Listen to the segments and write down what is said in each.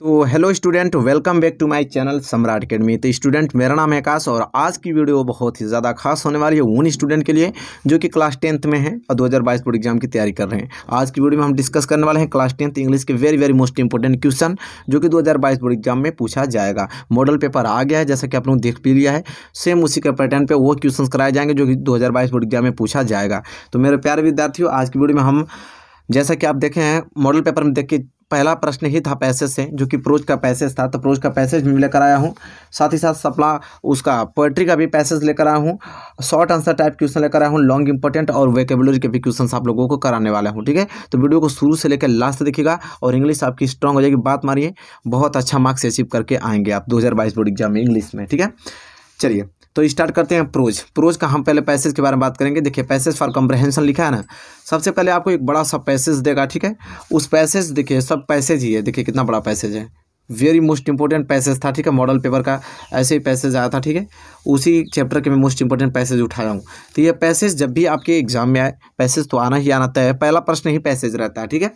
तो hello student welcome back to my channel Samrat academy तो student मेरा नाम है आकाश और आज की वीडियो बहुत ही ज़्यादा खास होने वाली है उन स्टूडेंट के लिए जो कि क्लास टेंथ में हैं और 2022 बोर्ड एग्जाम की तैयारी कर रहे हैं आज की वीडियो में हम डिस्कस करने वाले हैं क्लास टेंथ इंग्लिश के very very most important question जो कि दो बोर्ड एग्जाम में पूछा जाएगा मॉडल पेपर आ गया है जैसा कि आप लोग देख भी लिया है सेम उसी के पैटर्न पर वो क्वेश्चन कराए जाएंगे जो कि दो बोर्ड एग्जाम में पूछा जाएगा तो मेरे प्यारे विद्यार्थियों आज की वीडियो में हम जैसा कि आप देखें हैं मॉडल पेपर में देख के पहला प्रश्न ही था पैसेज से जो कि प्रोज का पैसेज था तो प्रोज का पैसेज भी लेकर आया हूँ साथ ही साथ सप्ला उसका पोएट्री का भी पैसेज लेकर आया हूँ शॉर्ट आंसर टाइप क्वेश्चन लेकर आया हूँ लॉन्ग इंपॉर्टेंट और वेकेबुलरी के भी क्वेश्चन आप लोगों को कराने वाला हूँ ठीक है तो वीडियो को शुरू से लेकर लास्ट देखिएगा और इंग्लिश आपकी स्ट्रॉग हो जाएगी बात मारिए बहुत अच्छा मार्क्स अचीव करके आएंगे आप दो बोर्ड एग्जाम में इंग्लिश में ठीक है चलिए तो स्टार्ट करते हैं प्रोज प्रोज का हम पहले पैसेज के बारे में बात करेंगे देखिए पैसेज फॉर कम्प्रहेंशन लिखा है ना सबसे पहले आपको एक बड़ा सा पैसेज देगा ठीक है उस पैसेज देखिए सब पैसेज ही है देखिए कितना बड़ा पैसेज है वेरी मोस्ट इंपॉर्टेंट पैसेज था ठीक है मॉडल पेपर का ऐसे ही पैसेज आया था ठीक है उसी चैप्टर के मैं मोस्ट इंपॉर्टेंट पैसेज उठाया हूँ तो ये पैसेज जब भी आपके एग्जाम में आए पैसेज तो आना ही आना तय है पहला प्रश्न ही पैसेज रहता है ठीक है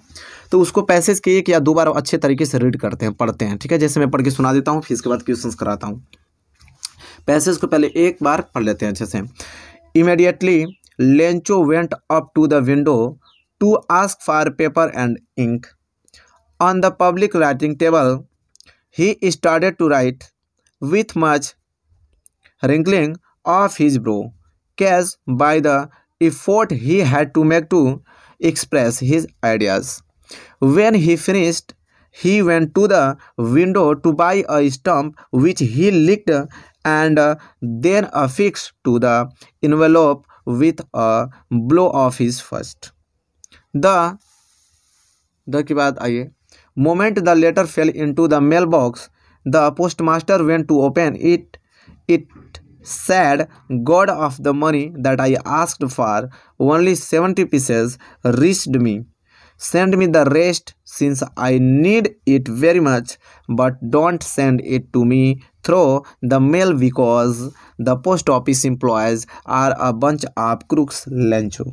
तो उसको पैसेज के एक या दो बार अच्छे तरीके से रीड करते हैं पढ़ते हैं ठीक है जैसे मैं पढ़ के सुना देता हूँ फिर इसके बाद क्वेश्चन कराता हूँ पैसेज को पहले एक बार पढ़ लेते हैं अच्छे से immediately Lencho went up to the window to ask for paper and ink on the public writing table he started to write with much wrinkling of his brow caused by the effort he had to make to express his ideas when he finished he went to the window to buy a stamp, which he licked and uh, then affixed to the envelope with a blow of his fist. The the ki baat aye, moment the letter fell into the mailbox, the postmaster went to open it. It said, God of the money that I asked for, only 70 pieces reached me. Send me the rest since I need it very much but don't send it to me through the mail because the post office employees are a bunch of crooks Lencho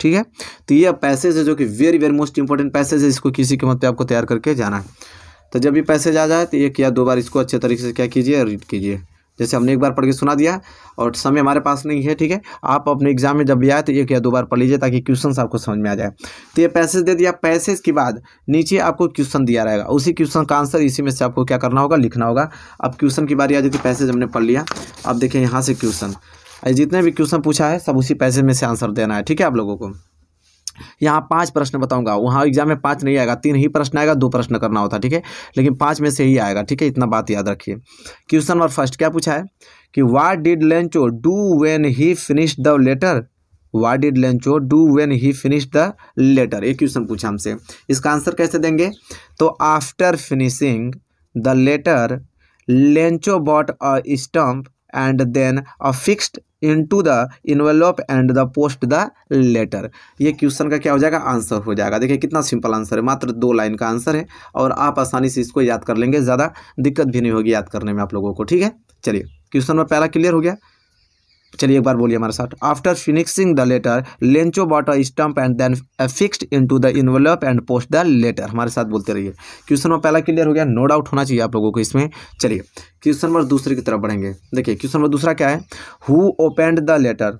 ठीक है तो ये passage है जो कि very very most important passage है इसको किसी के मत पे आपको तैयार करके जाना है तो जब भी पैसेज आ जाए तो एक या दो बार इसको अच्छे तरीके से क्या कीजिए रीड कीजिए जैसे हमने एक बार पढ़ के सुना दिया और समय हमारे पास नहीं है ठीक है आप अपने एग्जाम में जब भी आए तो एक या दो बार पढ़ लीजिए ताकि क्वेश्चन आपको समझ में आ जाए तो ये पैसेज दे दिया पैसेज के बाद नीचे आपको क्वेश्चन दिया रहेगा उसी क्वेश्चन का आंसर इसी में से आपको क्या करना होगा लिखना होगा अब क्वेश्चन की बारी आ जाती है पैसेज हमने पढ़ लिया अब देखें यहाँ से क्वेश्चन जितने भी क्वेश्चन पूछा है सब उसी पैसेज में से आंसर देना है ठीक है आप लोगों को यहाँ पांच प्रश्न बताऊंगा वहाँ एग्जाम में पांच नहीं आएगा तीन ही प्रश्न आएगा दो प्रश्न करना होता ठीक है लेकिन पांच में से ही आएगा ठीक है इतना बात याद रखिए क्वेश्चन नंबर फर्स्ट क्या पूछा है कि what did Lencho do when he finish the letter what did Lencho do when he finish the letter ये क्वेश्चन पूछा हमसे इसका आंसर कैसे देंगे तो after finishing the letter Lencho bought a stamp and then affixed into the envelope and the post the letter ये question का क्या हो जाएगा आंसर हो जाएगा देखिए कितना सिंपल आंसर है मात्र दो लाइन का आंसर है और आप आसानी से इसको याद कर लेंगे ज़्यादा दिक्कत भी नहीं होगी याद करने में आप लोगों को ठीक है चलिए क्वेश्चन में पहला क्लियर हो गया चलिए एक बार बोलिए हमारे साथ after finishing the letter Lencho bought a stamp and then fixed to the envelope and post the letter हमारे साथ बोलते रहिए क्वेश्चन नंबर पहला क्लियर हो गया नो डाउट होना चाहिए आप लोगों को इसमें चलिए क्वेश्चन नंबर दूसरे की तरफ बढ़ेंगे देखिए क्वेश्चन नंबर दूसरा क्या है who opened the letter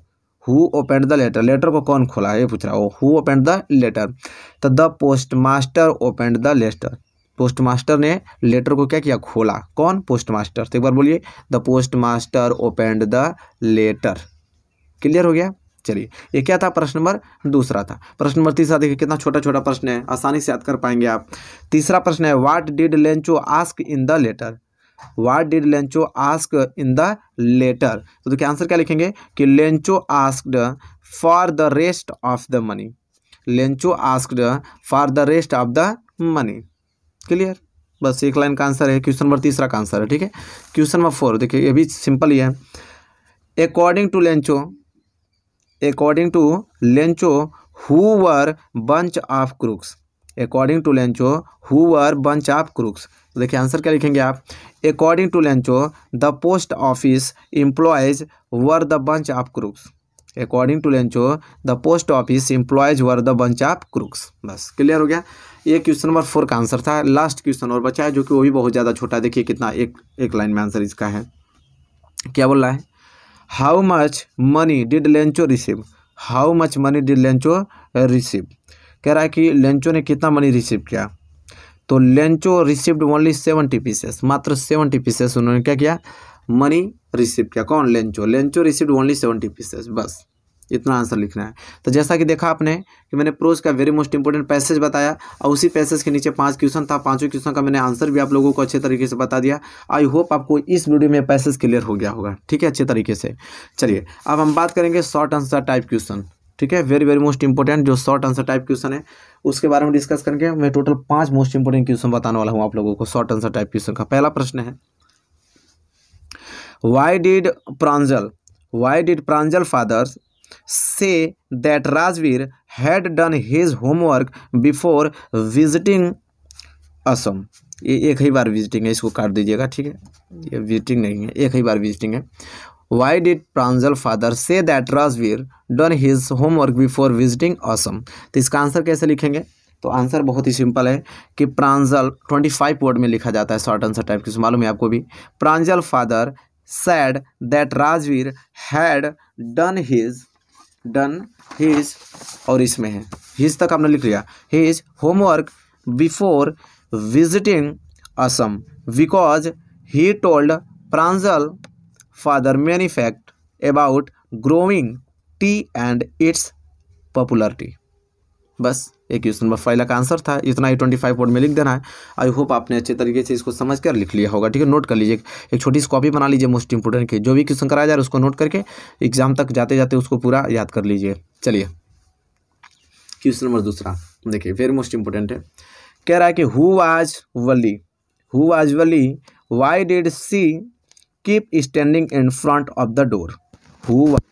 who opened the letter letter को कौन खोला है ये पूछ रहा हो हु ओपेंड द लेटर तो the post master opened the letter postmaster ने लेटर को क्या किया खोला कौन पोस्टमास्टर तो एक बार बोलिए the postmaster opened the letter clear हो गया चलिए ये क्या था प्रश्न नंबर दूसरा था प्रश्न नंबर तीसरा देखिए कितना छोटा छोटा प्रश्न है आसानी से याद कर पाएंगे आप तीसरा प्रश्न है what did Lencho ask in the letter what did Lencho ask in the letter तो देखिए आंसर क्या लिखेंगे कि Lencho asked for the rest of the money Lencho asked for the rest of the money clear बस एक line का answer है question number तीसरा का आंसर है ठीक है क्वेश्चन नंबर फोर देखिए ये भी सिंपल ही है according to Lencho according to Lencho who were bunch of crooks according to Lencho who were bunch of crooks देखिए आंसर क्या लिखेंगे आप according to Lencho the post office employees were the bunch of crooks according to Lencho the post office employees were the bunch of crooks बस clear हो गया ये question number four का answer था लास्ट क्वेश्चन और बचा है जो कि वो भी बहुत ज़्यादा छोटा देखिए कितना एक एक लाइन में आंसर इसका है क्या बोल रहा है how much money did Lencho receive how much money did Lencho receive कह रहा है कि लेंचो ने कितना मनी रिसीव किया तो Lencho received only seventy pieces मात्र सेवेंटी पीसेस उन्होंने क्या किया मनी रिसिप्ट क्या कौन Lencho Lencho receipt only seventy pieces बस इतना आंसर लिखना है तो जैसा कि देखा आपने कि मैंने प्रोज का वेरी मोस्ट इंपॉर्टेंट पैसेज बताया और उसी पैसेज के नीचे पांच क्वेश्चन था पांचों क्वेश्चन का मैंने आंसर भी आप लोगों को अच्छे तरीके से बता दिया आई होप आपको इस वीडियो में पैसेज क्लियर हो गया होगा ठीक है अच्छे तरीके से चलिए अब हम बात करेंगे शॉर्ट आंसर टाइप क्वेश्चन ठीक है वेरी वेरी मोस्ट इंपॉर्टेंट जो शॉर्ट आंसर टाइप क्वेश्चन है उसके बारे में डिस्कस करके मैं टोटल पांच मोस्ट इंपॉर्टेंट क्वेश्चन बताने वाला हूँ आप लोगों को शॉर्ट आंसर टाइप क्वेश्चन का पहला प्रश्न है why did pranjal why did pranjal fathers say that rajveer had done his homework before visiting Assam ये एक ही बार विजिटिंग है इसको काट दीजिएगा ठीक है ये विजिटिंग नहीं है एक ही बार विजिटिंग है why did Pranjal father say that Rajveer done his homework before visiting Assam तो इसका आंसर कैसे लिखेंगे तो आंसर बहुत ही सिंपल है कि प्रांजल ट्वेंटी फाइव वर्ड में लिखा जाता है शॉर्ट आंसर टाइप किस मालूम है आपको भी Pranjal father said that Rajveer had done his done his और इसमें है his तक आपने लिख लिया his homework before visiting Assam because he told Pranjal father many fact about growing tea and its popularity बस ये क्वेश्चन नंबर फाइव का आंसर था इतना ही ट्वेंटी फाइव वर्ड में लिख देना है आई होप आपने अच्छे तरीके से इसको समझ कर लिख लिया होगा ठीक है नोट कर लीजिए एक छोटी सी कॉपी बना लीजिए मोस्ट इंपोर्टेंट की जो भी क्वेश्चन कराया जा रहा है उसको नोट करके एग्जाम तक जाते जाते उसको पूरा याद कर लीजिए चलिए क्वेश्चन नंबर दूसरा देखिए वेरी मोस्ट इंपोर्टेंट है कह रहा है कि हु आज वली हु आज वली why did she keep standing in front of the door who